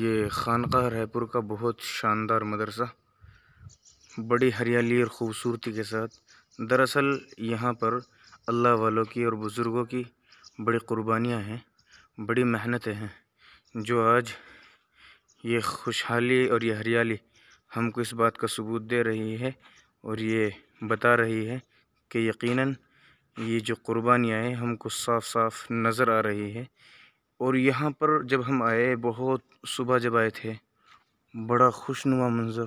ये खानका रायपुर का बहुत शानदार मदरसा बड़ी हरियाली और ख़ूबसूरती के साथ दरअसल यहाँ पर अल्लाह वालों की और बुज़ुर्गों की बड़ी कुर्बानियाँ हैं बड़ी मेहनतें हैं जो आज ये खुशहाली और ये हरियाली हमको इस बात का सबूत दे रही है और ये बता रही है कि यकीनन ये जो कुर्बानियाँ हैं हमको साफ साफ नज़र आ रही है और यहाँ पर जब हम आए बहुत सुबह जब आए थे बड़ा खुशनुमा मंज़र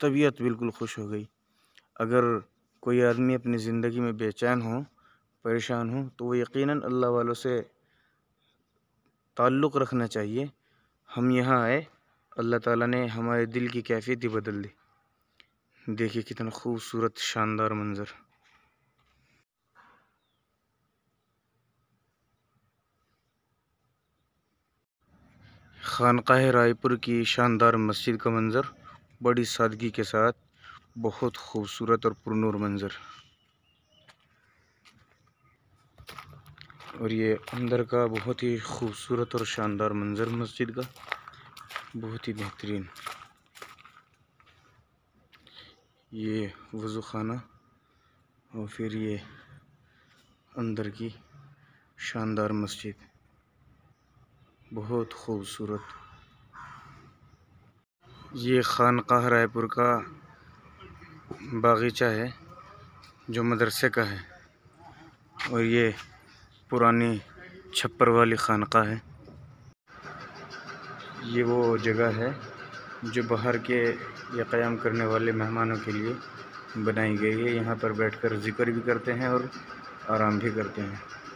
तबीयत बिल्कुल खुश हो गई अगर कोई आदमी अपनी ज़िंदगी में बेचैन हो परेशान हो तो वो यकीनन अल्लाह वालों से ताल्लुक़ रखना चाहिए हम यहाँ आए अल्लाह ताला ने हमारे दिल की कैफियत ही बदल दी देखिए कितना खूबसूरत शानदार मंज़र खानका रायपुर की शानदार मस्जिद का मंज़र बड़ी सादगी के साथ बहुत खूबसूरत और पुरनूर मंज़र और ये अंदर का बहुत ही खूबसूरत और शानदार मंज़र मस्जिद का बहुत ही बेहतरीन ये वज़ु खाना और फिर ये अंदर की शानदार मस्जिद बहुत खूबसूरत ये खानकाह रायपुर का बागीचा है जो मदरसे का है और ये पुरानी छप्पर वाली खानका है ये वो जगह है जो बाहर के या क़याम करने वाले मेहमानों के लिए बनाई गई है यहाँ पर बैठकर जिक्र भी करते हैं और आराम भी करते हैं